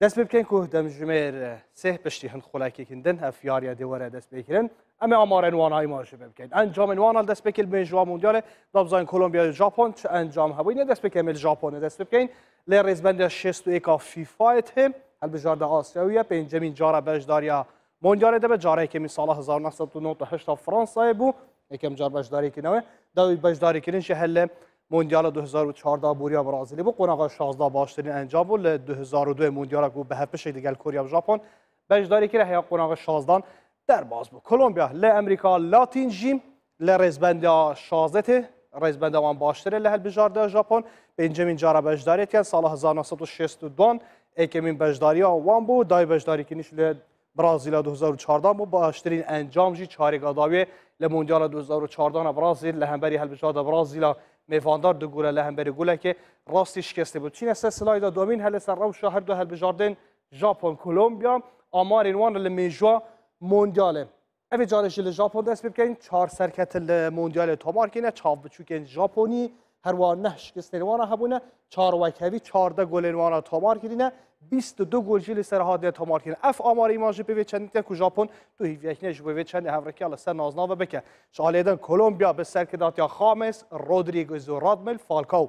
دست دەست که دم جمیر سه پشتی خلاکی کندن هەند خۆلاکێکن هەف یاریە دێوەرە دەست بکردن ئەمە ئامارێن وانایی ماش بکەین ئەنجامن وانە دست بکەل بێن ژوام مودیالە دابزان کلمبیا ژاپۆن چ ئەنجام هەبووینە دەست بکەمل ژاپۆنە دەست بکەین لێ ڕێزبندە 6 فیفاەت هێم هەلبژاردە ئاسیاویە پێنجەمین جارە بەشداریە مۆندیالە دەبە جارێکمی ساڵە 1990 فرانسای بوو یکم جار بەشداریکردنەوە دوی بەشداریکردن شە هەل لە موندیال 2014 بوریا برازیلی بو قناق 16 باشترین انجام ول 2002 موندیال کو به هپش دیگل و ژاپن بجداری که رهیا قناق 16 در باز بو کلمبیا ل امریکا لاتین جیم ل رزبند 16 رزبند وان باشتر ل هل بجارده ژاپن بنجامین جارا بجداری سال 1962 اکمین بجداری وان بو دای بجداری کنیش ل برازیل 2014 بو باشترین انجام جی چارگاداوی ل موندیال 2014 برازیل ل همبری هل بجارده برازیل میواندار دو گوله لهم بری گوله که راستی شکسته بود چین سه سلاید دومین هل سر روش شهر دو هل بجاردن ژاپن کلمبیا آمار اینوان لمیجوا موندیاله اوی جارش ژاپن دست بکنین چهار سرکت موندیال تمار کنه چاو بچوکن ژاپنی هر وان نه شکست نوانه هبونه چهار وکوی چهارده گل نوانه تمار کردینه 22 گل جلی سر هادیت اف آمار ایمان جو بیوی چندی که جاپون تو هیوی اکنی جو بیوی چندی ها لسه نازنا و بکه شالی دن کولومبیا به سرکدات یا خامس رودریگو زو رادمل فالکو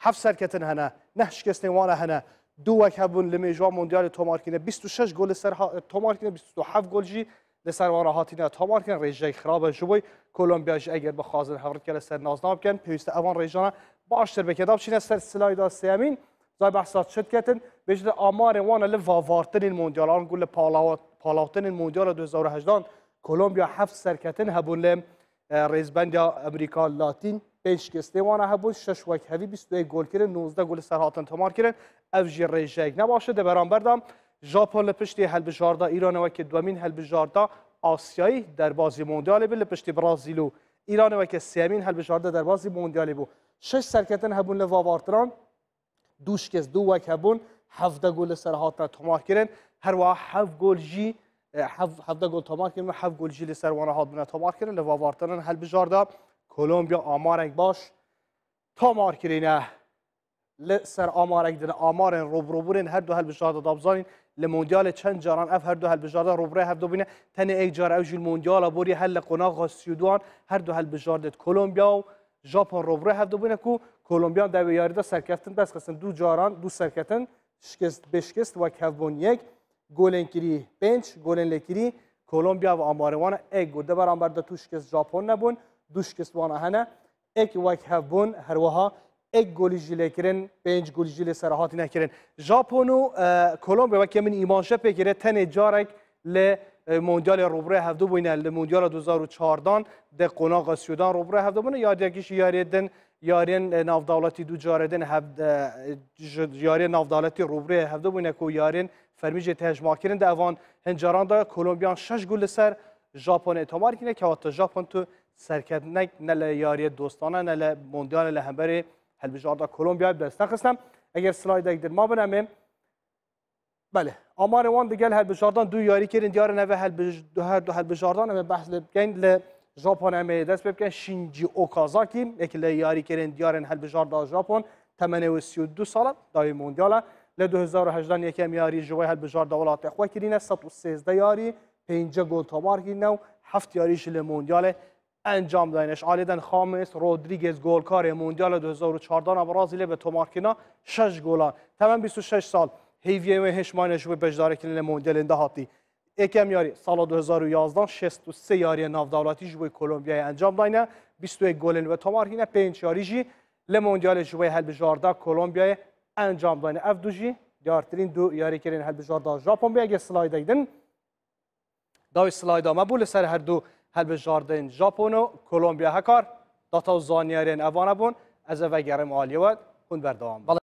هفت سرکتن هنه نه شکست نیوان نه دو وک هبون لیمی جوا تو مارکینه 26 گل سر تو مارکینه 27 گل جی لسر وانا هاتی نه تو مارکینه خراب جو بی کولومبیا به اگر بخوازن هفرکی سر لسه نازنا بکن پیوسته اوان ریجانه باشتر بکن دابچین سر سلایدا سیامین زای بحثات شد کتن بجد آمار وان لفا واوارتن موندیال آن گول پالاوتن این موندیال 2018 کلمبیا هفت سرکتن هبون لی ریزبند یا امریکا لاتین پنج کسته وان هبون شش وک هوی 21 گول کرن 19 گل سرحاتن تمار کردن او جی ریجک نباشه ده بران دام ژاپن لپشتی هل بجارده ایران و که دومین هل بجارده آسیایی در بازی موندیال بل لپشتی برازیل و ایران و که سیمین هل بجارده در بازی موندیال بو شش سرکتن هبون لفا وارتران دوش کس دو وای که بون هفده گل سر هات تمار کردن هر وای هفت گل جی هفده گل تمار کردن و هفت گل جی لسر وانه هات بنه تمار کردن لوا لواوارتنن هل بجارده کولومبیا آمارک باش تمار کردن لسر آمارک دن آمارن روبرن هر دو هل بجارده دابزانین مونیال چند جاران اف هر دو هل بجارد روبره هفده بینه تن ایک جار اوجی مونیال بوری هل قناغ سیودوان هر دو هل بجارد کولومبیا و ژاپن روبره هفده بینه کو کلمبیا در یاریدا سرکفتن دست قسم دو جاران دو سرکتن شکست بشکست و کفون یک گولین کری پنج گولین لکری کلمبیا و آماروان ایک گرده برانبر دا تو شکست ژاپن نبون دو شکست وانا هنه یک و کفون هر وها یک گلی جله کرن پنج گلی نکرن ژاپن و کلمبیا و کمن ایمان شپ بگیره تن جارک ل موندیال روبره هفته بوینه ل موندیال 2014 ده قناق سیودان روبره هفته بوینه یاد یکیش یاریدن یارین نافدالتی دو جاردن یارین نافدالتی روبره هفته بوینه که یارین فرمیج تهجمه کردن اوان هنجاران دا کلمبیان شش گل سر ژاپن اتمار کنه که حتی ژاپن تو سرکت نک نل یاری دوستانه نل موندیال لهمبر حلب هلبجار دا کلمبیا دست نخستم اگر سلاید دید در ما بنامه بله آمار وان حلب هلبجاردان دو یاری کردن دیار نوه هلبج دو همه دو بحث لبگین ژاپن ئەمەیە دەست پێ بکە شینجی ئۆکازاکی ێکی لە یاریکەێن دیارن هەلبژاردا ژاپۆن تەمەێ دو ساڵە داوی مندیالە لە 2010 یەکەم یاری ژوای هەلبژار داوڵاتی خۆکردینە 1970 یاری پێینجە گۆل تۆمارکردنە و هەفت یاریش لە مندیالە ئەنجام داینش ئالێدەن خامس ڕۆدریگز گۆلکارێ مندیالە 2014 بەڕازی لێ بە تۆمارکردنا 6 گۆڵان تەمەەن 26 سال هیویێ هێشمانە ژوێ بەشدارێکن لە مندیالێندا هاتی یکم یاری سال 2011 63 یاری دولتی جوی کلمبیا انجام داینه 21 گولن و تمار هینه 5 یاری جی له جوی هل بجاردا کلمبیا انجام داینه اف دو جی دیارترین دو یاری کرین هل جارده جاپون بیگ سلاید ایدن داوی سلاید بول سر هر دو هل ژاپن و کولومبیا هکار داتا زانیارین اوانه بون از اوگرم عالیه و کن بردوام